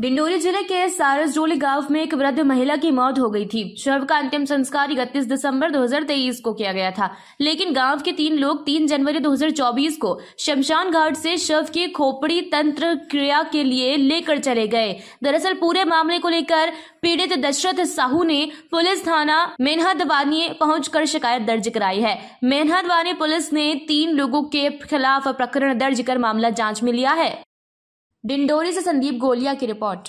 डिंडोरी जिले के सारस डोली गांव में एक वृद्ध महिला की मौत हो गई थी शव का अंतिम संस्कार इकतीस दिसंबर 2023 को किया गया था लेकिन गांव के तीन लोग 3 जनवरी 2024 को शमशान घाट से शव की खोपड़ी तंत्र क्रिया के लिए लेकर चले गए दरअसल पूरे मामले को लेकर पीड़ित दशरथ साहू ने पुलिस थाना मेनहदवानी पहुँच शिकायत दर्ज कराई है वानी पुलिस ने तीन लोगों के खिलाफ प्रकरण दर्ज कर मामला जाँच में लिया है डिंडोरी से संदीप गोलिया की रिपोर्ट